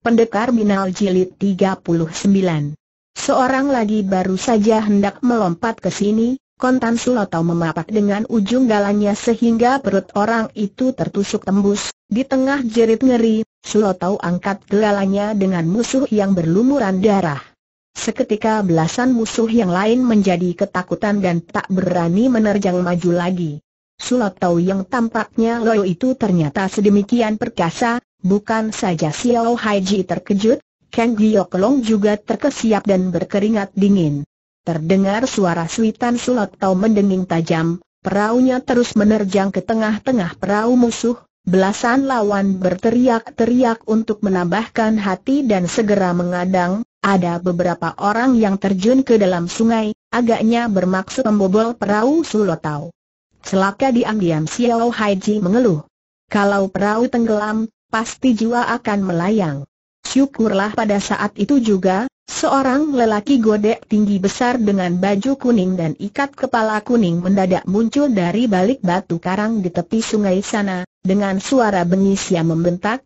Pendekar Binal Jilid 39 Seorang lagi baru saja hendak melompat ke sini, kontan Sulotau memapak dengan ujung galanya sehingga perut orang itu tertusuk tembus, di tengah jerit ngeri, Sulotau angkat galanya dengan musuh yang berlumuran darah. Seketika belasan musuh yang lain menjadi ketakutan dan tak berani menerjang maju lagi. Sulatau yang tampaknya loyo itu ternyata sedemikian perkasa, Bukan saja Xiao Haiji terkejut, Kang Gyoklong juga terkesiap dan berkeringat dingin. Terdengar suara suitan sulat tau mendenging tajam, Perahunya terus menerjang ke tengah-tengah perahu musuh, belasan lawan berteriak-teriak untuk menambahkan hati dan segera mengadang, ada beberapa orang yang terjun ke dalam sungai, agaknya bermaksud membobol perahu Sulotau. Selaka diam-diam Xiao Haiji mengeluh. Kalau perahu tenggelam, pasti jiwa akan melayang. Syukurlah pada saat itu juga, seorang lelaki godek tinggi besar dengan baju kuning dan ikat kepala kuning mendadak muncul dari balik batu karang di tepi sungai sana, dengan suara bengis yang membentak,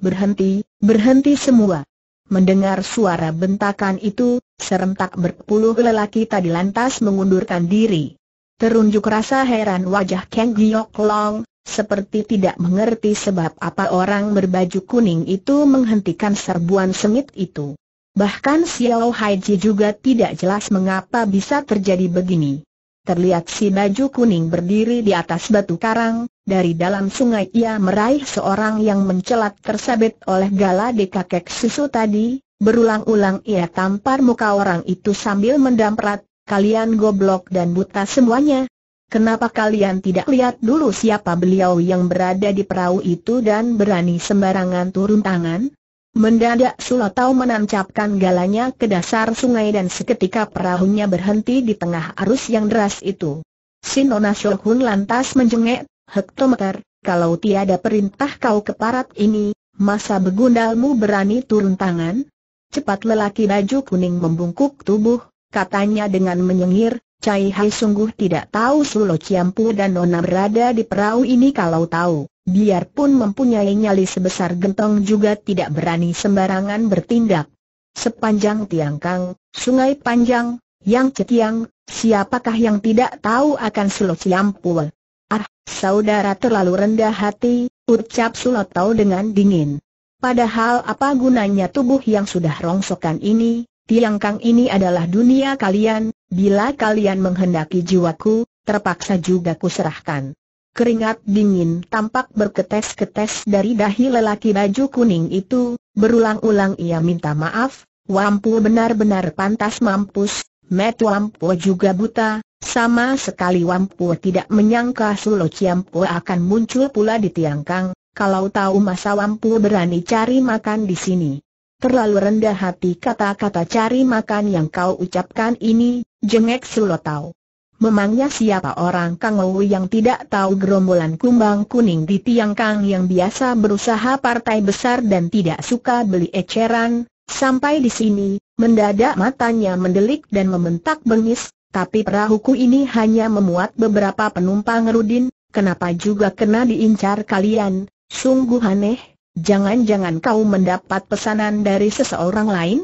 berhenti, berhenti semua. Mendengar suara bentakan itu, serentak berpuluh lelaki tadi lantas mengundurkan diri. Terunjuk rasa heran wajah Kang Giok Long, seperti tidak mengerti sebab apa orang berbaju kuning itu menghentikan serbuan sengit itu. Bahkan Xiao Haiji juga tidak jelas mengapa bisa terjadi begini. Terlihat si baju kuning berdiri di atas batu karang, dari dalam sungai ia meraih seorang yang mencelat tersabit oleh gala di kakek susu tadi, berulang-ulang ia tampar muka orang itu sambil mendamprat, kalian goblok dan buta semuanya, Kenapa kalian tidak lihat dulu siapa beliau yang berada di perahu itu dan berani sembarangan turun tangan? Mendadak Sulatau menancapkan galanya ke dasar sungai dan seketika perahunya berhenti di tengah arus yang deras itu. Sinona Shohun lantas menjengek, hektometer, kalau tiada perintah kau ke parat ini, masa begundalmu berani turun tangan? Cepat lelaki baju kuning membungkuk tubuh, katanya dengan menyengir, Cai Hai sungguh tidak tahu Sulo Ciampu dan Nona berada di perahu ini kalau tahu, biarpun mempunyai nyali sebesar gentong juga tidak berani sembarangan bertindak. Sepanjang Tiangkang, Sungai Panjang, Yang Cetiang, siapakah yang tidak tahu akan Sulo Ciampu? Ah, saudara terlalu rendah hati, ucap Sulo tahu dengan dingin. Padahal apa gunanya tubuh yang sudah rongsokan ini, Tiangkang ini adalah dunia kalian, Bila kalian menghendaki jiwaku, terpaksa juga kuserahkan. Keringat dingin tampak berketes-ketes dari dahi lelaki baju kuning itu, berulang-ulang ia minta maaf, Wampu benar-benar pantas mampus, Met Wampu juga buta, sama sekali Wampu tidak menyangka Sulo Ciampu akan muncul pula di Tiangkang, kalau tahu masa Wampu berani cari makan di sini. Terlalu rendah hati kata-kata cari makan yang kau ucapkan ini, jengek Sulotau. Memangnya siapa orang Kang Ou yang tidak tahu gerombolan kumbang kuning di Tiang Kang yang biasa berusaha partai besar dan tidak suka beli eceran, sampai di sini, mendadak matanya mendelik dan membentak bengis, tapi perahuku ini hanya memuat beberapa penumpang Rudin, kenapa juga kena diincar kalian, sungguh aneh, Jangan-jangan kau mendapat pesanan dari seseorang lain?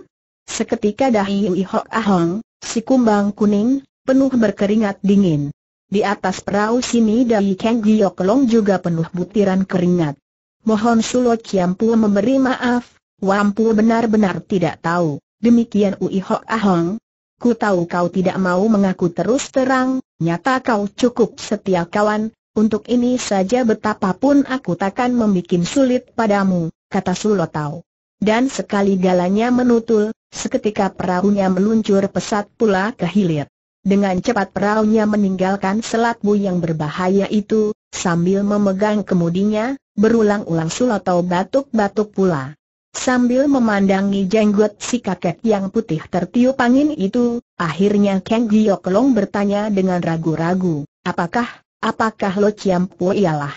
Seketika dahi Ui Hok Ahong, si kumbang kuning, penuh berkeringat dingin. Di atas perahu sini dahi Kang Giok Long juga penuh butiran keringat. Mohon Sulo Ciampu memberi maaf, Wampu benar-benar tidak tahu. Demikian Ui Ahong. Ku tahu kau tidak mau mengaku terus terang, nyata kau cukup setia kawan, untuk ini saja betapapun aku takkan membuat sulit padamu, kata Sulotau. Dan sekali galanya menutul, seketika perahunya meluncur pesat pula ke hilir. Dengan cepat perahunya meninggalkan selat bu yang berbahaya itu, sambil memegang kemudinya, berulang-ulang Sulotau batuk-batuk pula. Sambil memandangi jenggot si kakek yang putih tertiup angin itu, akhirnya Kang Giok Long bertanya dengan ragu-ragu, apakah apakah Lo Chiam ialah?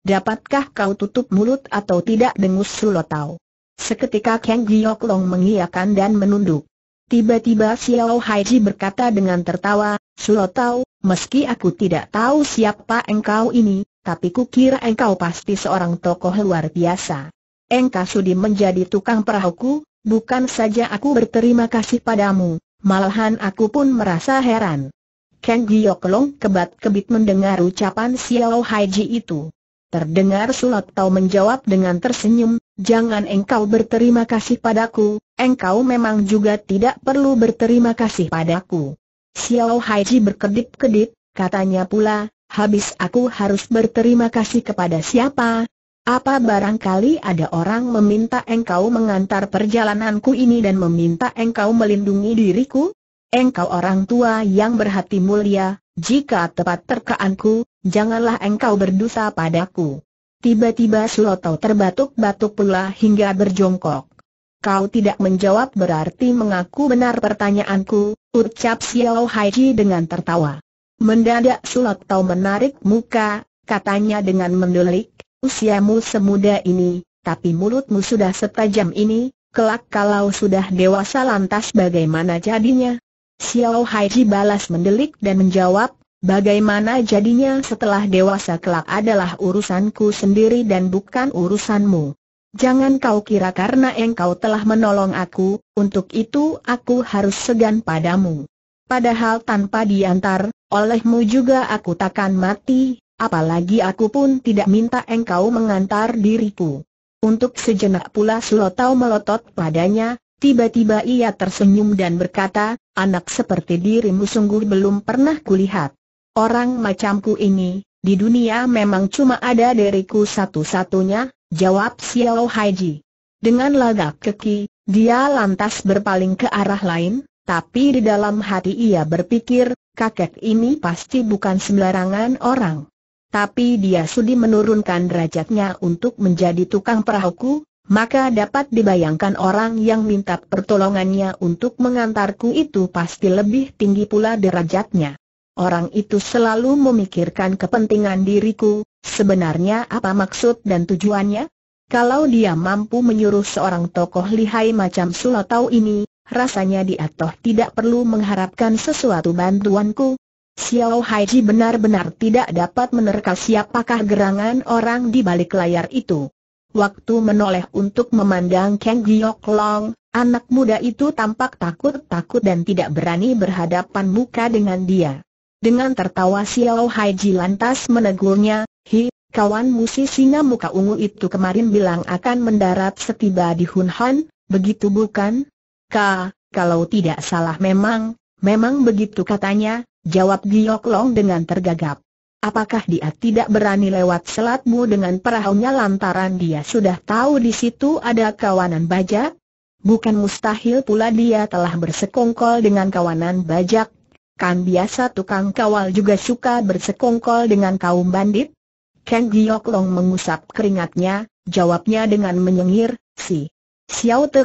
Dapatkah kau tutup mulut atau tidak dengus Sulotau? Seketika Kang Giok Long mengiyakan dan menunduk. Tiba-tiba Xiao Haiji berkata dengan tertawa, Sulotau, meski aku tidak tahu siapa engkau ini, tapi ku kira engkau pasti seorang tokoh luar biasa. Engkau sudi menjadi tukang perahuku, bukan saja aku berterima kasih padamu, malahan aku pun merasa heran. Giok Long kebat-kebit mendengar ucapan Xiao Haiji itu. Terdengar Sulat Tau menjawab dengan tersenyum, Jangan engkau berterima kasih padaku, engkau memang juga tidak perlu berterima kasih padaku. Xiao Haiji berkedip-kedip, katanya pula, habis aku harus berterima kasih kepada siapa? Apa barangkali ada orang meminta engkau mengantar perjalananku ini dan meminta engkau melindungi diriku? Engkau orang tua yang berhati mulia, jika tepat terkaanku, janganlah engkau berdosa padaku. Tiba-tiba Suloto terbatuk-batuk pula hingga berjongkok. Kau tidak menjawab berarti mengaku benar pertanyaanku, ucap Xiao Haiji dengan tertawa. Mendadak Suloto menarik muka, katanya dengan mendelik, usiamu semuda ini, tapi mulutmu sudah setajam ini, kelak kalau sudah dewasa lantas bagaimana jadinya? Xiao Haiji balas mendelik dan menjawab, bagaimana jadinya setelah dewasa kelak adalah urusanku sendiri dan bukan urusanmu. Jangan kau kira karena engkau telah menolong aku, untuk itu aku harus segan padamu. Padahal tanpa diantar, olehmu juga aku takkan mati, apalagi aku pun tidak minta engkau mengantar diriku. Untuk sejenak pula Sulotau melotot padanya, Tiba-tiba ia tersenyum dan berkata, anak seperti dirimu sungguh belum pernah kulihat. Orang macamku ini, di dunia memang cuma ada diriku satu-satunya, jawab Xiao Haiji. Dengan lagak keki, dia lantas berpaling ke arah lain, tapi di dalam hati ia berpikir, kakek ini pasti bukan sembarangan orang. Tapi dia sudi menurunkan derajatnya untuk menjadi tukang perahuku, maka dapat dibayangkan orang yang minta pertolongannya untuk mengantarku itu pasti lebih tinggi pula derajatnya. Orang itu selalu memikirkan kepentingan diriku, sebenarnya apa maksud dan tujuannya? Kalau dia mampu menyuruh seorang tokoh lihai macam Sulatau ini, rasanya dia toh tidak perlu mengharapkan sesuatu bantuanku. Xiao Haiji benar-benar tidak dapat menerka siapakah gerangan orang di balik layar itu. Waktu menoleh untuk memandang Kang Giok Long, anak muda itu tampak takut-takut dan tidak berani berhadapan muka dengan dia. Dengan tertawa Xiao Haiji lantas menegurnya, Hi, kawan musi singa muka ungu itu kemarin bilang akan mendarat setiba di Hunhan, begitu bukan? Ka, kalau tidak salah memang, memang begitu katanya, jawab Giok Long dengan tergagap apakah dia tidak berani lewat selatmu dengan perahunya lantaran dia sudah tahu di situ ada kawanan bajak? Bukan mustahil pula dia telah bersekongkol dengan kawanan bajak. Kan biasa tukang kawal juga suka bersekongkol dengan kaum bandit? Kang Giok Long mengusap keringatnya, jawabnya dengan menyengir, si Xiao Te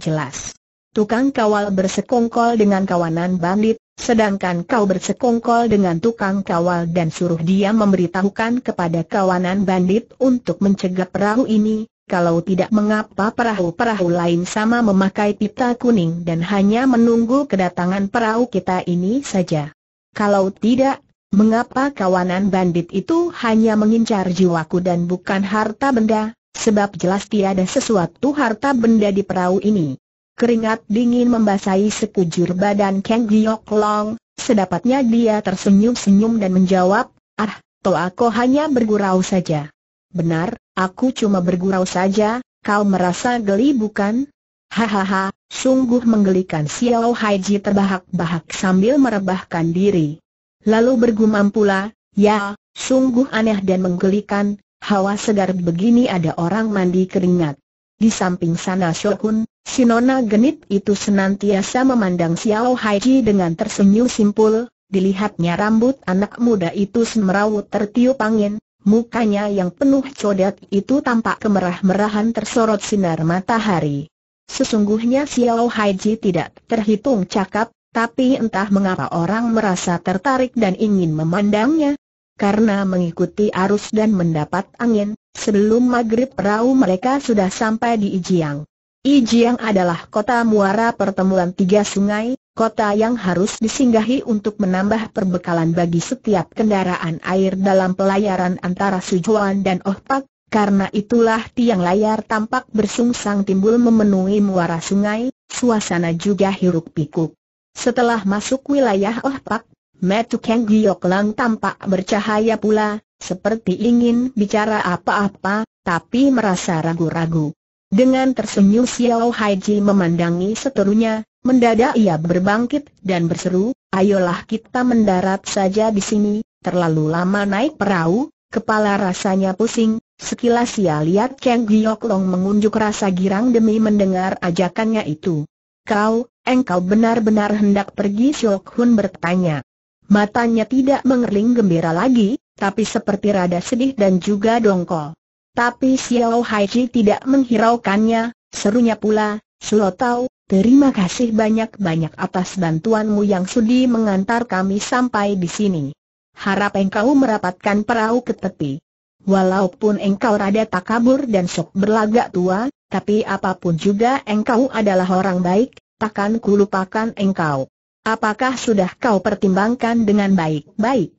jelas. Tukang kawal bersekongkol dengan kawanan bandit, Sedangkan kau bersekongkol dengan tukang kawal dan suruh dia memberitahukan kepada kawanan bandit untuk mencegah perahu ini, kalau tidak mengapa perahu-perahu lain sama memakai pita kuning dan hanya menunggu kedatangan perahu kita ini saja. Kalau tidak, mengapa kawanan bandit itu hanya mengincar jiwaku dan bukan harta benda, sebab jelas tiada sesuatu harta benda di perahu ini. Keringat dingin membasahi sekujur badan Kang Giok Long, sedapatnya dia tersenyum-senyum dan menjawab, Ah, toh aku hanya bergurau saja. Benar, aku cuma bergurau saja, kau merasa geli bukan? Hahaha, sungguh menggelikan Xiao Haiji terbahak-bahak sambil merebahkan diri. Lalu bergumam pula, ya, sungguh aneh dan menggelikan, hawa segar begini ada orang mandi keringat. Di samping sana Shokun, Sinona genit itu senantiasa memandang Xiao Haiji dengan tersenyum simpul, dilihatnya rambut anak muda itu semerawut tertiup angin, mukanya yang penuh codet itu tampak kemerah-merahan tersorot sinar matahari. Sesungguhnya Xiao Haiji tidak terhitung cakap, tapi entah mengapa orang merasa tertarik dan ingin memandangnya. Karena mengikuti arus dan mendapat angin, sebelum maghrib perahu mereka sudah sampai di Ijiang. Ijiang adalah kota muara pertemuan tiga sungai, kota yang harus disinggahi untuk menambah perbekalan bagi setiap kendaraan air dalam pelayaran antara Sujuan dan Ohpak, karena itulah tiang layar tampak bersungsang timbul memenuhi muara sungai, suasana juga hiruk pikuk. Setelah masuk wilayah Ohpak, Metu Kang Giok tampak bercahaya pula, seperti ingin bicara apa-apa, tapi merasa ragu-ragu. Dengan tersenyum Xiao Haiji memandangi seterunya, mendadak ia berbangkit dan berseru, ayolah kita mendarat saja di sini, terlalu lama naik perahu, kepala rasanya pusing, sekilas ia lihat Cheng Giok Long mengunjuk rasa girang demi mendengar ajakannya itu. Kau, engkau benar-benar hendak pergi Siok Hun bertanya. Matanya tidak mengering gembira lagi, tapi seperti rada sedih dan juga dongkol. Tapi Xiao Haiji tidak menghiraukannya, serunya pula, Sulotau, terima kasih banyak-banyak atas bantuanmu yang sudi mengantar kami sampai di sini. Harap engkau merapatkan perahu ke tepi. Walaupun engkau rada takabur dan sok berlagak tua, tapi apapun juga engkau adalah orang baik, takkan kulupakan engkau. Apakah sudah kau pertimbangkan dengan baik-baik?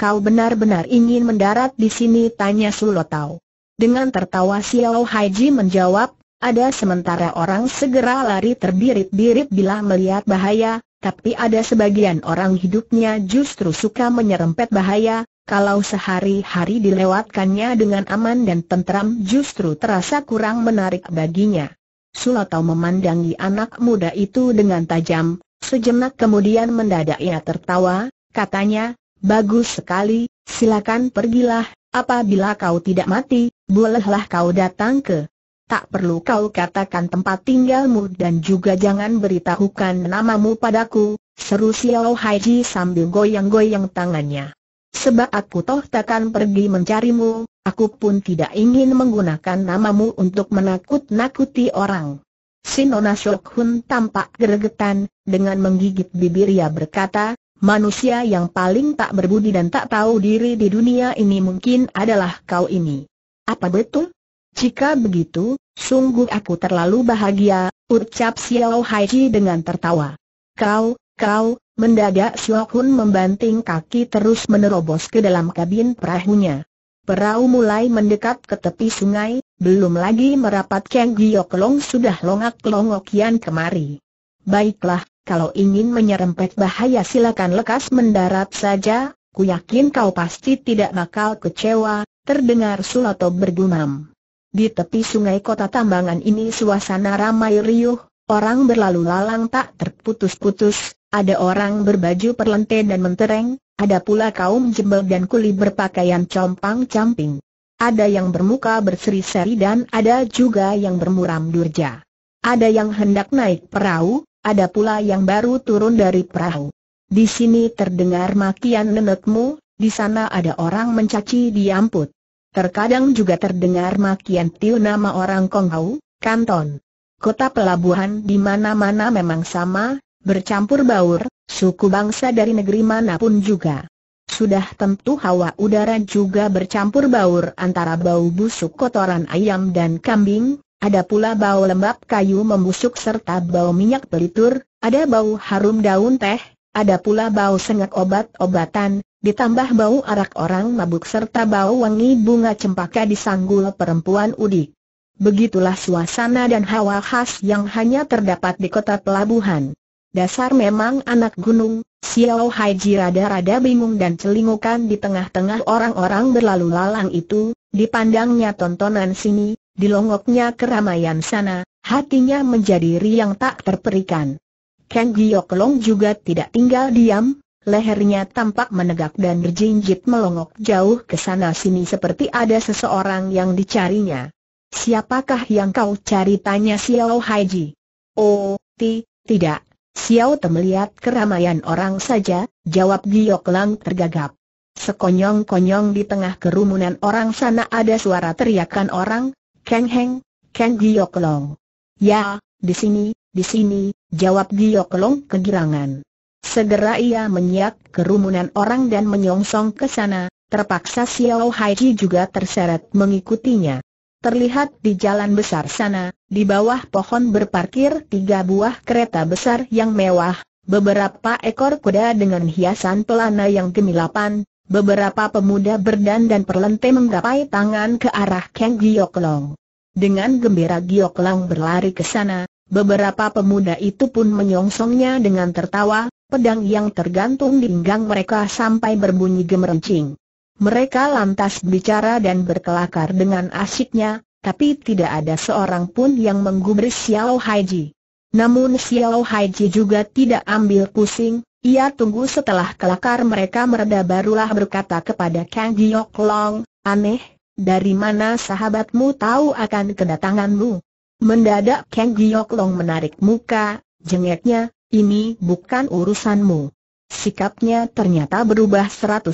Kau benar-benar ingin mendarat di sini? Tanya Sulotau. Dengan tertawa Xiao Haiji menjawab, ada sementara orang segera lari terbirit-birit bila melihat bahaya, tapi ada sebagian orang hidupnya justru suka menyerempet bahaya, kalau sehari-hari dilewatkannya dengan aman dan tentram justru terasa kurang menarik baginya. Sulatau memandangi anak muda itu dengan tajam, sejenak kemudian mendadak ia tertawa, katanya, bagus sekali, silakan pergilah, Apabila kau tidak mati, bolehlah kau datang ke. Tak perlu kau katakan tempat tinggalmu dan juga jangan beritahukan namamu padaku, seru Xiao Haiji sambil goyang-goyang tangannya. Sebab aku toh takkan pergi mencarimu, aku pun tidak ingin menggunakan namamu untuk menakut-nakuti orang. Sinona Shokhun tampak geregetan, dengan menggigit bibir ia berkata, manusia yang paling tak berbudi dan tak tahu diri di dunia ini mungkin adalah kau ini. Apa betul? Jika begitu, sungguh aku terlalu bahagia, ucap Xiao Haiji dengan tertawa. Kau, kau, mendadak Xiao Hun membanting kaki terus menerobos ke dalam kabin perahunya. Perahu mulai mendekat ke tepi sungai, belum lagi merapat Kang Giok Long sudah longak-longokian longok kemari. Baiklah, kalau ingin menyerempet bahaya silakan lekas mendarat saja, ku yakin kau pasti tidak bakal kecewa, terdengar Sulato bergumam. Di tepi sungai kota tambangan ini suasana ramai riuh, orang berlalu lalang tak terputus-putus, ada orang berbaju perlente dan mentereng, ada pula kaum jembel dan kuli berpakaian compang-camping. Ada yang bermuka berseri-seri dan ada juga yang bermuram durja. Ada yang hendak naik perahu, ada pula yang baru turun dari perahu. Di sini terdengar makian nenekmu, di sana ada orang mencaci diamput. Terkadang juga terdengar makian tiu nama orang Konghau, Kanton. Kota pelabuhan di mana-mana memang sama, bercampur baur, suku bangsa dari negeri manapun juga. Sudah tentu hawa udara juga bercampur baur antara bau busuk kotoran ayam dan kambing, ada pula bau lembab kayu membusuk serta bau minyak pelitur, ada bau harum daun teh, ada pula bau sengak obat-obatan, ditambah bau arak orang mabuk serta bau wangi bunga cempaka di sanggul perempuan Udi. Begitulah suasana dan hawa khas yang hanya terdapat di kota pelabuhan. Dasar memang anak gunung, Xiao Haiji rada-rada bingung dan celingukan di tengah-tengah orang-orang berlalu lalang itu, dipandangnya tontonan sini, Dilongoknya keramaian sana, hatinya menjadi riang tak terperikan. Kang Giok Long juga tidak tinggal diam, lehernya tampak menegak dan berjinjit melongok jauh ke sana sini seperti ada seseorang yang dicarinya. Siapakah yang kau cari tanya Xiao Haiji? Oh, ti, tidak. Xiao Te melihat keramaian orang saja, jawab Giok Long tergagap. Sekonyong-konyong di tengah kerumunan orang sana ada suara teriakan orang, Kang Heng, Kang Gioklong. Ya, di sini, di sini, jawab Gioklong kegirangan. Segera ia menyiak kerumunan orang dan menyongsong ke sana, terpaksa Xiao Haiji juga terseret mengikutinya. Terlihat di jalan besar sana, di bawah pohon berparkir tiga buah kereta besar yang mewah, beberapa ekor kuda dengan hiasan pelana yang gemilapan, Beberapa pemuda berdan dan perlente menggapai tangan ke arah Kang Giok Long. Dengan gembira Giok Long berlari ke sana, beberapa pemuda itu pun menyongsongnya dengan tertawa, pedang yang tergantung di pinggang mereka sampai berbunyi gemerincing. Mereka lantas bicara dan berkelakar dengan asiknya, tapi tidak ada seorang pun yang menggubris Xiao Haiji. Namun Xiao Haiji juga tidak ambil pusing, ia tunggu setelah kelakar mereka mereda barulah berkata kepada Kang Giok Long, aneh, dari mana sahabatmu tahu akan kedatanganmu? Mendadak Kang Giok Long menarik muka, jengeknya, ini bukan urusanmu. Sikapnya ternyata berubah 180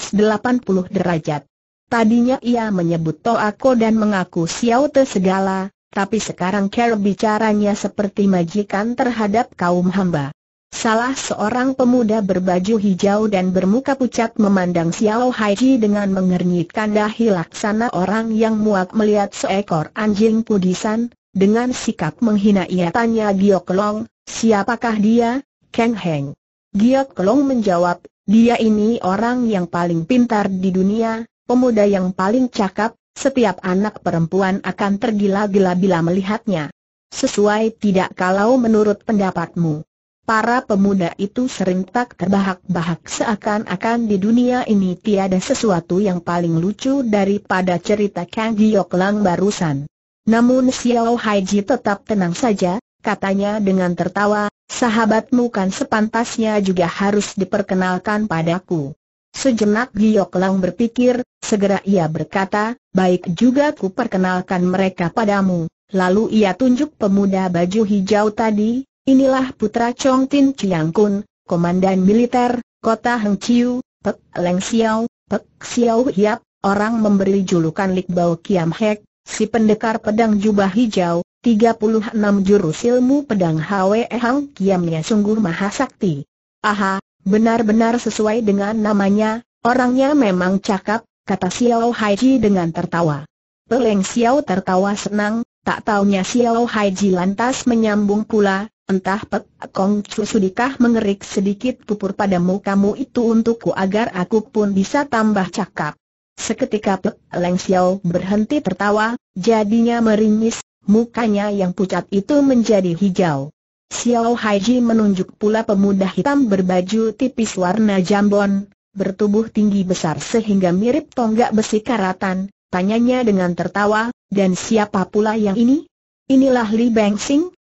derajat. Tadinya ia menyebut Toako dan mengaku Xiao Te segala, tapi sekarang cara bicaranya seperti majikan terhadap kaum hamba. Salah seorang pemuda berbaju hijau dan bermuka pucat memandang Xiao Haiji dengan mengernyitkan dahi laksana orang yang muak melihat seekor anjing kudisan, dengan sikap menghina ia tanya Giok Long, siapakah dia, Kang Heng? Giok Long menjawab, dia ini orang yang paling pintar di dunia, pemuda yang paling cakap, setiap anak perempuan akan tergila-gila bila melihatnya. Sesuai tidak kalau menurut pendapatmu? para pemuda itu sering tak terbahak-bahak seakan-akan di dunia ini tiada sesuatu yang paling lucu daripada cerita Kang Giok Lang barusan. Namun Xiao Haiji tetap tenang saja, katanya dengan tertawa, sahabatmu kan sepantasnya juga harus diperkenalkan padaku. Sejenak Giok Lang berpikir, segera ia berkata, baik juga ku perkenalkan mereka padamu. Lalu ia tunjuk pemuda baju hijau tadi, Inilah putra Chong Tin Chiang Kun, komandan militer, kota Heng Chiu, Pek Leng Xiao, Pek Xiao Hiap, orang memberi julukan Lik Bao Kiam Hek, si pendekar pedang jubah hijau, 36 jurus ilmu pedang Hwe Hang Kiamnya sungguh maha sakti. Aha, benar-benar sesuai dengan namanya, orangnya memang cakap, kata Xiao Haiji dengan tertawa. Leng Xiao tertawa senang, tak taunya Xiao Haiji lantas menyambung pula, Entah Pek Kong Chu sudikah mengerik sedikit pupur padamu kamu itu untukku agar aku pun bisa tambah cakap. Seketika Pek Leng Xiao berhenti tertawa, jadinya meringis, mukanya yang pucat itu menjadi hijau. Xiao Haiji menunjuk pula pemuda hitam berbaju tipis warna jambon, bertubuh tinggi besar sehingga mirip tonggak besi karatan, tanyanya dengan tertawa, dan siapa pula yang ini? Inilah Li Beng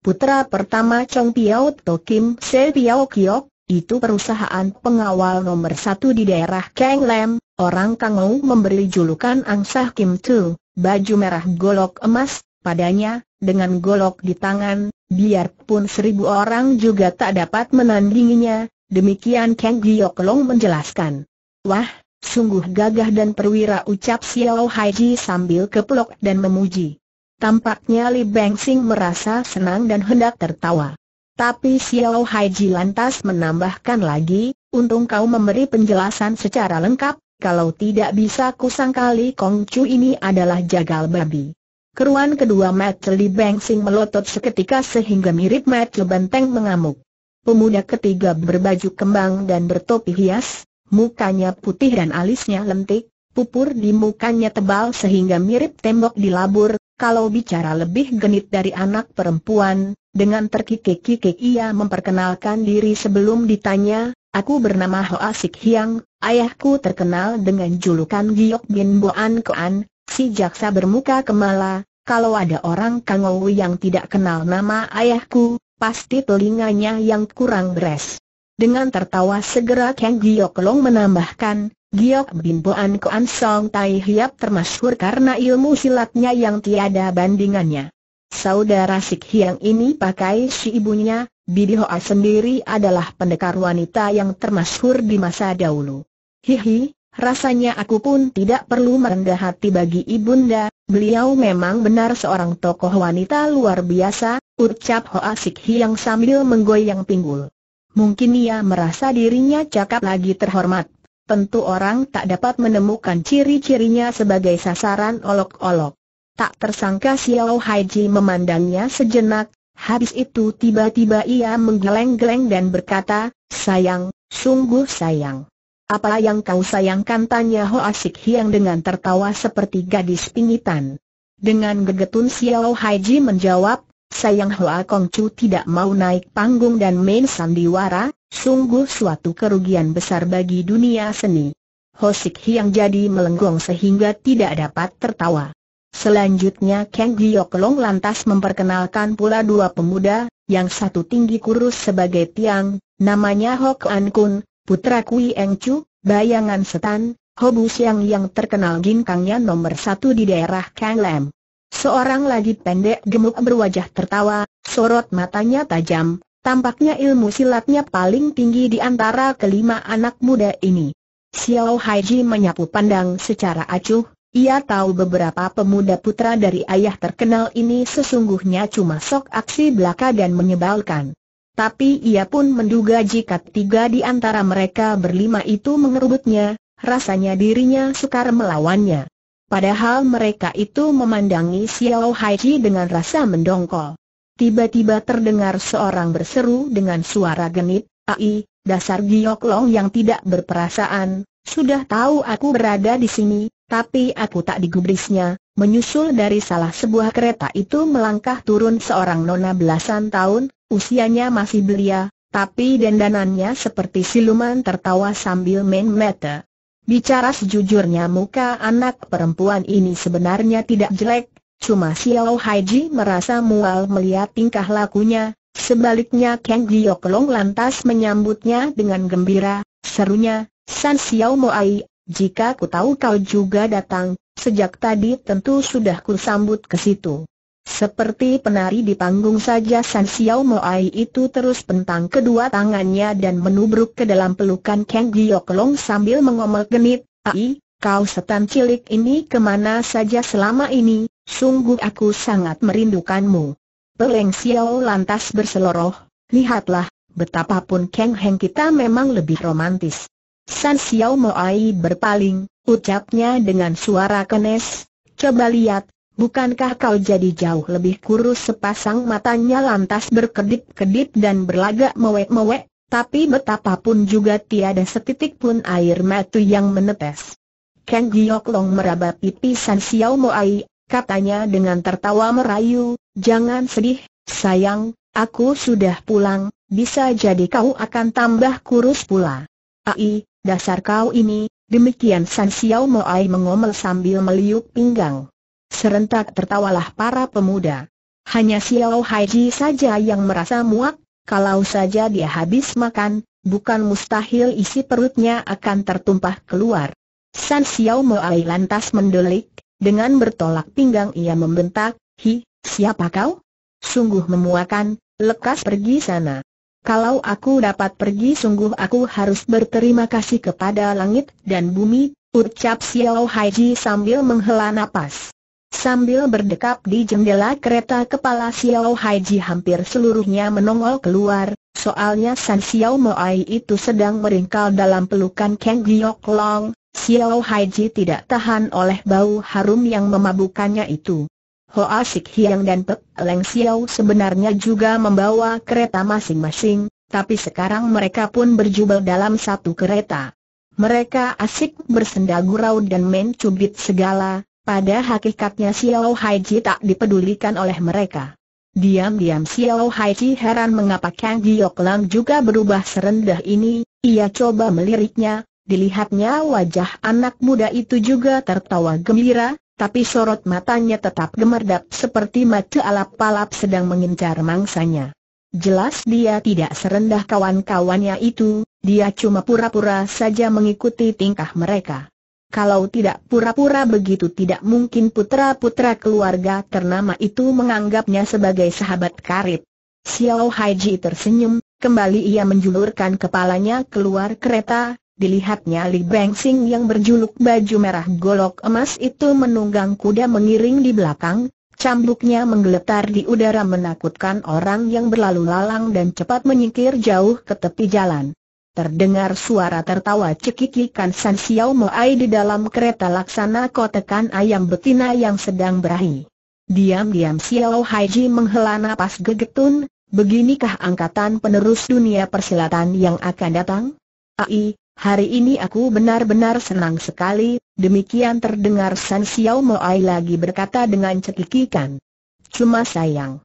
putra pertama Chong Piao To Kim Se Piao Kiok, itu perusahaan pengawal nomor satu di daerah Kang Lam, orang Kangou memberi julukan Angsa Kim Tu, baju merah golok emas, padanya, dengan golok di tangan, biarpun seribu orang juga tak dapat menandinginya, demikian Kang Giok Long menjelaskan. Wah, sungguh gagah dan perwira ucap Xiao Haiji sambil keplok dan memuji. Tampaknya Li Bengxing merasa senang dan hendak tertawa. Tapi Xiao Haiji lantas menambahkan lagi, untung kau memberi penjelasan secara lengkap, kalau tidak bisa kusangkali Kong Chu ini adalah jagal babi. Keruan kedua Matt Li Bengxing melotot seketika sehingga mirip Mat Benteng mengamuk. Pemuda ketiga berbaju kembang dan bertopi hias, mukanya putih dan alisnya lentik, pupur di mukanya tebal sehingga mirip tembok dilabur, kalau bicara lebih genit dari anak perempuan, dengan terkikik-kikik ia memperkenalkan diri sebelum ditanya, aku bernama Hoa Sik Hiang, ayahku terkenal dengan julukan Giok Bin Boan Koan, si jaksa bermuka kemala, kalau ada orang Kangou yang tidak kenal nama ayahku, pasti telinganya yang kurang beres. Dengan tertawa segera Kang Giok Long menambahkan, Giok Bimboan Koan Song Tai Hiap termasyur karena ilmu silatnya yang tiada bandingannya. Saudara Sik Hiang ini pakai si ibunya, Bidi Hoa sendiri adalah pendekar wanita yang termasyur di masa dahulu. Hihi, rasanya aku pun tidak perlu merendah hati bagi ibunda, beliau memang benar seorang tokoh wanita luar biasa, ucap Hoa Sik Hiang sambil menggoyang pinggul. Mungkin ia merasa dirinya cakap lagi terhormat tentu orang tak dapat menemukan ciri-cirinya sebagai sasaran olok-olok. Tak tersangka Xiao Haiji memandangnya sejenak, habis itu tiba-tiba ia menggeleng-geleng dan berkata, sayang, sungguh sayang. Apa yang kau sayangkan tanya Ho Asik Hiang dengan tertawa seperti gadis pingitan. Dengan gegetun Xiao Haiji menjawab, sayang Hoa Kongcu tidak mau naik panggung dan main sandiwara, Sungguh suatu kerugian besar bagi dunia seni. Hosik Hiang jadi melenggong sehingga tidak dapat tertawa. Selanjutnya Kang Long lantas memperkenalkan pula dua pemuda, yang satu tinggi kurus sebagai tiang, namanya Hok An Kun, putra Kui Eng Chu, bayangan setan, Hobu Siang yang terkenal ginkangnya nomor satu di daerah Kang Lam. Seorang lagi pendek gemuk berwajah tertawa, sorot matanya tajam, Tampaknya ilmu silatnya paling tinggi di antara kelima anak muda ini. Xiao Haiji menyapu pandang secara acuh, ia tahu beberapa pemuda putra dari ayah terkenal ini sesungguhnya cuma sok aksi belaka dan menyebalkan. Tapi ia pun menduga jika tiga di antara mereka berlima itu mengerubutnya, rasanya dirinya sukar melawannya. Padahal mereka itu memandangi Xiao Haiji dengan rasa mendongkol. Tiba-tiba terdengar seorang berseru dengan suara genit, Ai, dasar Giok Long yang tidak berperasaan, sudah tahu aku berada di sini, tapi aku tak digubrisnya. Menyusul dari salah sebuah kereta itu melangkah turun seorang nona belasan tahun, usianya masih belia, tapi dendanannya seperti siluman tertawa sambil main mata. Bicara sejujurnya muka anak perempuan ini sebenarnya tidak jelek, Cuma Xiao Haiji merasa mual melihat tingkah lakunya, sebaliknya Kang Gio Kelong lantas menyambutnya dengan gembira, serunya, San Xiao Moai, jika ku tahu kau juga datang, sejak tadi tentu sudah ku sambut ke situ. Seperti penari di panggung saja San Xiao Moai itu terus pentang kedua tangannya dan menubruk ke dalam pelukan Kang Gio Kelong sambil mengomel genit, Ai, kau setan cilik ini kemana saja selama ini, sungguh aku sangat merindukanmu. Peleng Xiao lantas berseloroh, lihatlah, betapapun Kang Heng kita memang lebih romantis. San Xiao Moai berpaling, ucapnya dengan suara kenes, coba lihat, bukankah kau jadi jauh lebih kurus sepasang matanya lantas berkedip-kedip dan berlagak mewek-mewek, tapi betapapun juga tiada setitik pun air mata yang menetes. Kang Giok Long meraba pipi San Xiao Moai, katanya dengan tertawa merayu, jangan sedih, sayang, aku sudah pulang, bisa jadi kau akan tambah kurus pula. Ai, dasar kau ini, demikian San Xiao Moai mengomel sambil meliuk pinggang. Serentak tertawalah para pemuda. Hanya Xiao Haiji saja yang merasa muak, kalau saja dia habis makan, bukan mustahil isi perutnya akan tertumpah keluar. San Xiao Moai lantas mendelik, dengan bertolak pinggang ia membentak, Hi, siapa kau? Sungguh memuakan, lekas pergi sana. Kalau aku dapat pergi sungguh aku harus berterima kasih kepada langit dan bumi, ucap Xiao Haiji sambil menghela nafas. Sambil berdekap di jendela kereta kepala Xiao Haiji hampir seluruhnya menongol keluar, soalnya San Xiao Moai itu sedang meringkal dalam pelukan Kang Giok Long, Xiao Haiji tidak tahan oleh bau harum yang memabukannya itu. Hoa Sik Hiang dan Pek Leng Xiao sebenarnya juga membawa kereta masing-masing, tapi sekarang mereka pun berjubel dalam satu kereta. Mereka asik bersenda gurau dan main cubit segala, pada hakikatnya Xiao Haiji tak dipedulikan oleh mereka. Diam-diam Xiao Haiji heran mengapa Kang Giok Lang juga berubah serendah ini, ia coba meliriknya, Dilihatnya wajah anak muda itu juga tertawa gembira, tapi sorot matanya tetap gemerdap seperti mata alap-alap sedang mengincar mangsanya. Jelas dia tidak serendah kawan-kawannya itu, dia cuma pura-pura saja mengikuti tingkah mereka. Kalau tidak pura-pura begitu tidak mungkin putra-putra keluarga ternama itu menganggapnya sebagai sahabat karib. Xiao Haiji tersenyum, kembali ia menjulurkan kepalanya keluar kereta, Dilihatnya Li Bengxing yang berjuluk baju merah golok emas itu menunggang kuda mengiring di belakang, cambuknya menggeletar di udara menakutkan orang yang berlalu lalang dan cepat menyingkir jauh ke tepi jalan. Terdengar suara tertawa cekikikan San Xiao Moai di dalam kereta laksana kotekan ayam betina yang sedang berahi. Diam-diam Xiao Haiji menghela napas gegetun, beginikah angkatan penerus dunia persilatan yang akan datang? Ai, Hari ini aku benar-benar senang sekali, demikian terdengar San Xiao Moai lagi berkata dengan cekikikan. Cuma sayang.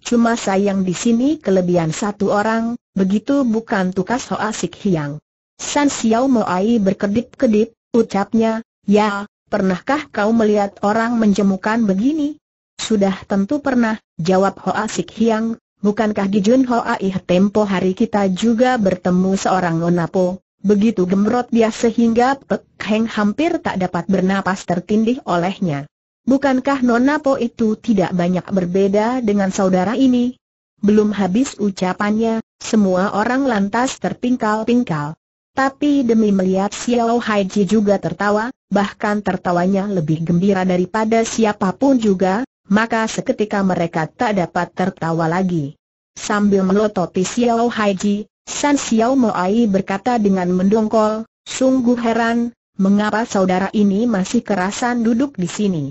Cuma sayang di sini kelebihan satu orang, begitu bukan tukas Hoa Sik Hiang. San Xiao Moai berkedip-kedip, ucapnya, ya, pernahkah kau melihat orang menjemukan begini? Sudah tentu pernah, jawab Hoa Sik Hiang, bukankah di Jun Hoa Ih tempo hari kita juga bertemu seorang onapo? Begitu gemrot dia sehingga Pek Heng hampir tak dapat bernapas tertindih olehnya. Bukankah Nona Po itu tidak banyak berbeda dengan saudara ini? Belum habis ucapannya, semua orang lantas terpingkal-pingkal. Tapi demi melihat Xiao Ji juga tertawa, bahkan tertawanya lebih gembira daripada siapapun juga, maka seketika mereka tak dapat tertawa lagi. Sambil melototi Xiao Ji, San Xiao Moai berkata dengan mendongkol, sungguh heran, mengapa saudara ini masih kerasan duduk di sini.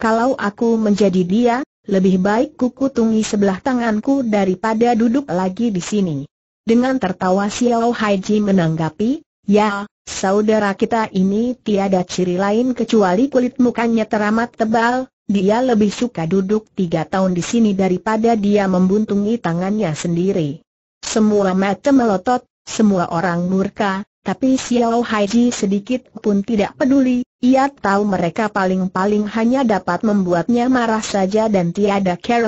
Kalau aku menjadi dia, lebih baik kukutungi sebelah tanganku daripada duduk lagi di sini. Dengan tertawa Xiao Haiji menanggapi, ya, saudara kita ini tiada ciri lain kecuali kulit mukanya teramat tebal, dia lebih suka duduk tiga tahun di sini daripada dia membuntungi tangannya sendiri. Semua mata melotot, semua orang murka, tapi Xiao Haiji sedikit pun tidak peduli, ia tahu mereka paling-paling hanya dapat membuatnya marah saja dan tiada care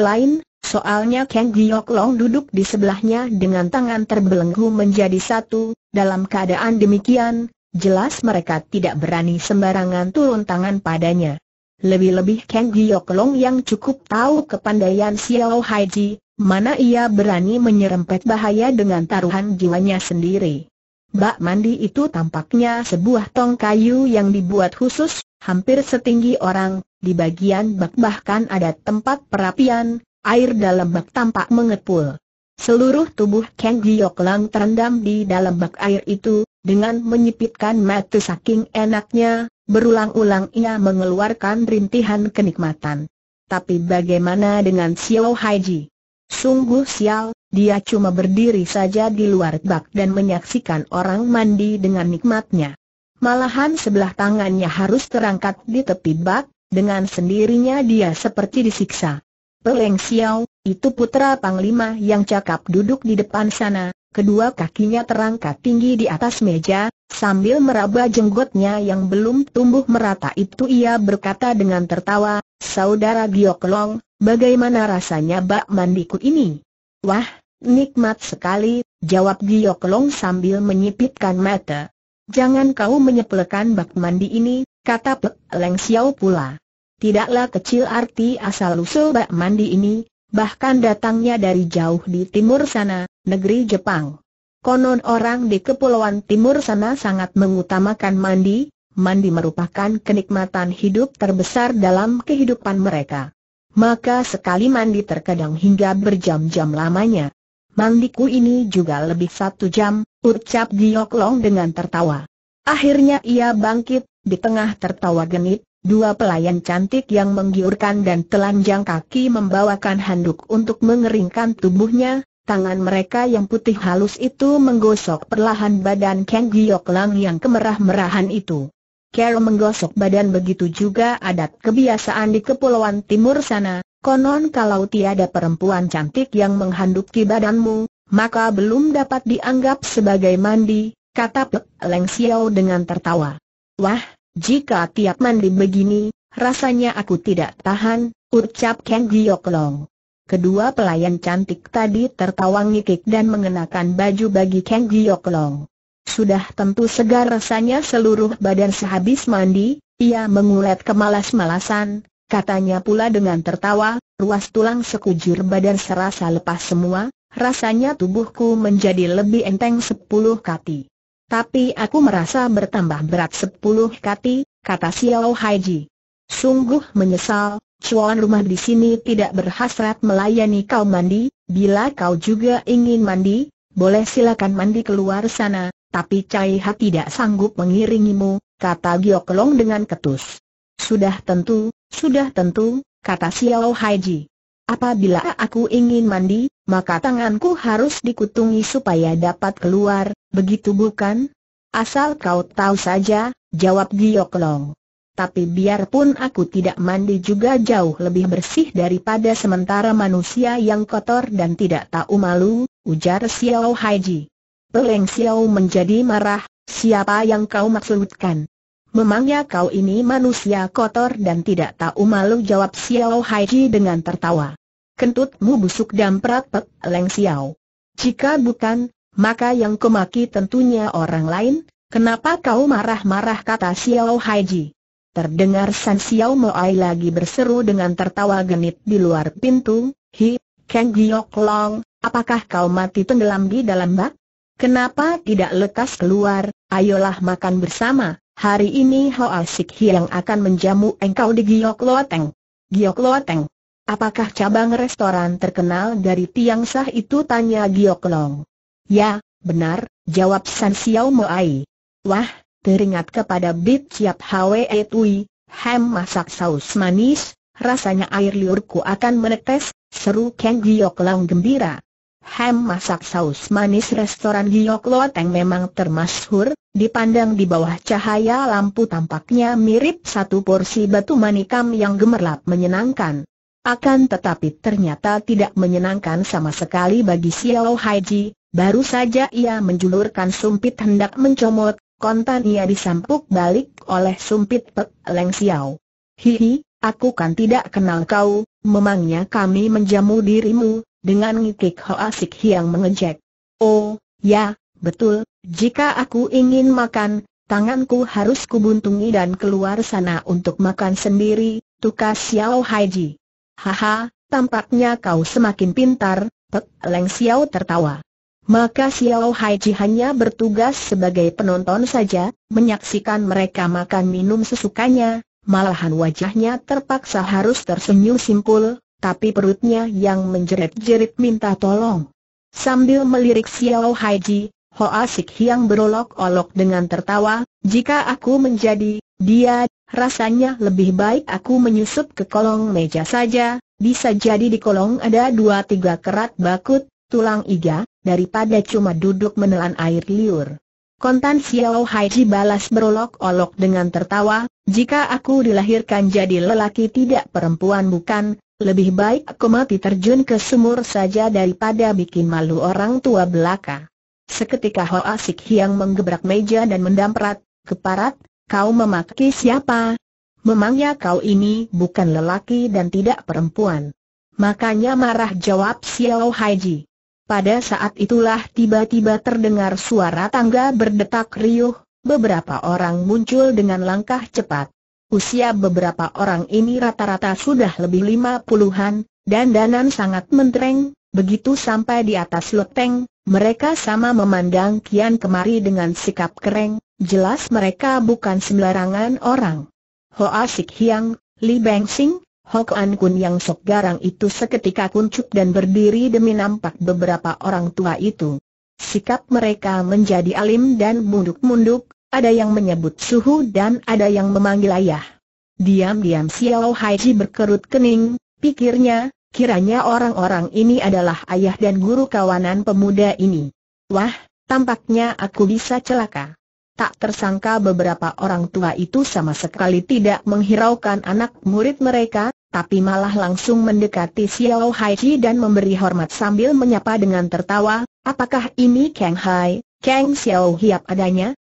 soalnya Kang Giok Long duduk di sebelahnya dengan tangan terbelenggu menjadi satu, dalam keadaan demikian, jelas mereka tidak berani sembarangan turun tangan padanya. Lebih-lebih Kang Giok Long yang cukup tahu kepandaian Xiao Haiji, Mana ia berani menyerempet bahaya dengan taruhan jiwanya sendiri. Bak mandi itu tampaknya sebuah tong kayu yang dibuat khusus, hampir setinggi orang, di bagian bak bahkan ada tempat perapian, air dalam bak tampak mengepul. Seluruh tubuh Kang Giok Lang terendam di dalam bak air itu, dengan menyipitkan mata saking enaknya, berulang-ulang ia mengeluarkan rintihan kenikmatan. Tapi bagaimana dengan Xiao Haiji? Sungguh sial, dia cuma berdiri saja di luar bak dan menyaksikan orang mandi dengan nikmatnya. Malahan sebelah tangannya harus terangkat di tepi bak, dengan sendirinya dia seperti disiksa. Peleng Xiao, itu putra Panglima yang cakap duduk di depan sana, kedua kakinya terangkat tinggi di atas meja, sambil meraba jenggotnya yang belum tumbuh merata itu ia berkata dengan tertawa, Saudara Gioklong, Bagaimana rasanya bak mandiku ini? Wah, nikmat sekali, jawab Giyok Long sambil menyipitkan mata. Jangan kau menyepelekan bak mandi ini, kata Pek Leng Xiao pula. Tidaklah kecil arti asal-usul bak mandi ini, bahkan datangnya dari jauh di timur sana, negeri Jepang. Konon orang di kepulauan timur sana sangat mengutamakan mandi, mandi merupakan kenikmatan hidup terbesar dalam kehidupan mereka maka sekali mandi terkadang hingga berjam-jam lamanya. Mandiku ini juga lebih satu jam, ucap Giok Long dengan tertawa. Akhirnya ia bangkit, di tengah tertawa genit, dua pelayan cantik yang menggiurkan dan telanjang kaki membawakan handuk untuk mengeringkan tubuhnya, tangan mereka yang putih halus itu menggosok perlahan badan Kang Giok Long yang kemerah-merahan itu. Kero menggosok badan begitu juga adat kebiasaan di kepulauan timur sana, konon kalau tiada perempuan cantik yang menghanduki badanmu, maka belum dapat dianggap sebagai mandi, kata Pek Leng Xiao dengan tertawa. Wah, jika tiap mandi begini, rasanya aku tidak tahan, ucap Kang Giok Long. Kedua pelayan cantik tadi tertawa ngikik dan mengenakan baju bagi Kang Giok Long. Sudah tentu segar rasanya seluruh badan sehabis mandi, ia mengulat kemalas-malasan, katanya pula dengan tertawa, ruas tulang sekujur badan serasa lepas semua, rasanya tubuhku menjadi lebih enteng sepuluh kati. Tapi aku merasa bertambah berat sepuluh kati, kata Xiao Haiji. Sungguh menyesal, cuan rumah di sini tidak berhasrat melayani kau mandi, bila kau juga ingin mandi, boleh silakan mandi keluar sana, tapi Cai Ha tidak sanggup mengiringimu, kata Long dengan ketus. Sudah tentu, sudah tentu, kata Xiao Haiji. Apabila aku ingin mandi, maka tanganku harus dikutungi supaya dapat keluar, begitu bukan? Asal kau tahu saja, jawab Long. Tapi biarpun aku tidak mandi juga jauh lebih bersih daripada sementara manusia yang kotor dan tidak tahu malu, ujar Xiao Haiji. Peleng Xiao menjadi marah, siapa yang kau maksudkan? Memangnya kau ini manusia kotor dan tidak tahu malu jawab Xiao Haiji dengan tertawa. Kentutmu busuk dan praktek, Leng Xiao. Jika bukan, maka yang kemaki tentunya orang lain, kenapa kau marah-marah kata Xiao Haiji. Terdengar San Xiao Moai lagi berseru dengan tertawa genit di luar pintu, Hi, Kang Giok Long, apakah kau mati tenggelam di dalam bak? Kenapa tidak lekas keluar, ayolah makan bersama, hari ini Hoa Sik Hiang akan menjamu engkau di Giok Loateng. Giok Loateng? Apakah cabang restoran terkenal dari Tiang Sah itu tanya Giok Long? Ya, benar, jawab San Xiao Moai. Wah, teringat kepada Bit siap Hwe Tui, ham masak saus manis, rasanya air liurku akan menetes, seru keng Giok Long gembira. Ham masak saus manis restoran Hiok yang memang termasyhur, dipandang di bawah cahaya lampu tampaknya mirip satu porsi batu manikam yang gemerlap menyenangkan. Akan tetapi ternyata tidak menyenangkan sama sekali bagi Xiao Haiji, baru saja ia menjulurkan sumpit hendak mencomot, kontan ia disampuk balik oleh sumpit Pek Leng Xiao. Hihi, aku kan tidak kenal kau, memangnya kami menjamu dirimu, dengan ngikik Ho Asik yang mengejek. Oh, ya, betul, jika aku ingin makan, tanganku harus kubuntungi dan keluar sana untuk makan sendiri, tukas Xiao Haiji. Haha, tampaknya kau semakin pintar, Pek Leng Xiao tertawa. Maka Xiao Haiji hanya bertugas sebagai penonton saja, menyaksikan mereka makan minum sesukanya, malahan wajahnya terpaksa harus tersenyum simpul, tapi perutnya yang menjerit-jerit minta tolong. Sambil melirik Xiao Haiji, Ho Asik yang berolok-olok dengan tertawa, jika aku menjadi dia, rasanya lebih baik aku menyusup ke kolong meja saja, bisa jadi di kolong ada dua tiga kerat bakut, tulang iga, daripada cuma duduk menelan air liur. Kontan Xiao Haiji balas berolok-olok dengan tertawa, jika aku dilahirkan jadi lelaki tidak perempuan bukan, lebih baik aku mati terjun ke sumur saja daripada bikin malu orang tua belaka. Seketika Ho Asik Hiang menggebrak meja dan mendamprat, keparat, kau memaki siapa? Memangnya kau ini bukan lelaki dan tidak perempuan. Makanya marah jawab Xiao Haiji. Pada saat itulah tiba-tiba terdengar suara tangga berdetak riuh, beberapa orang muncul dengan langkah cepat. Usia beberapa orang ini rata-rata sudah lebih lima puluhan, dan danan sangat mentereng, begitu sampai di atas loteng, mereka sama memandang kian kemari dengan sikap kereng, jelas mereka bukan sembarangan orang. Hoa Asik Hiang, Li Beng Sing, Hok An Kun yang sok garang itu seketika kuncup dan berdiri demi nampak beberapa orang tua itu. Sikap mereka menjadi alim dan munduk-munduk, ada yang menyebut suhu dan ada yang memanggil ayah. Diam-diam Xiao Haiji berkerut kening, pikirnya, kiranya orang-orang ini adalah ayah dan guru kawanan pemuda ini. Wah, tampaknya aku bisa celaka. Tak tersangka beberapa orang tua itu sama sekali tidak menghiraukan anak murid mereka, tapi malah langsung mendekati Xiao Haiji dan memberi hormat sambil menyapa dengan tertawa, apakah ini Kang Hai, Kang Xiao Hiap adanya?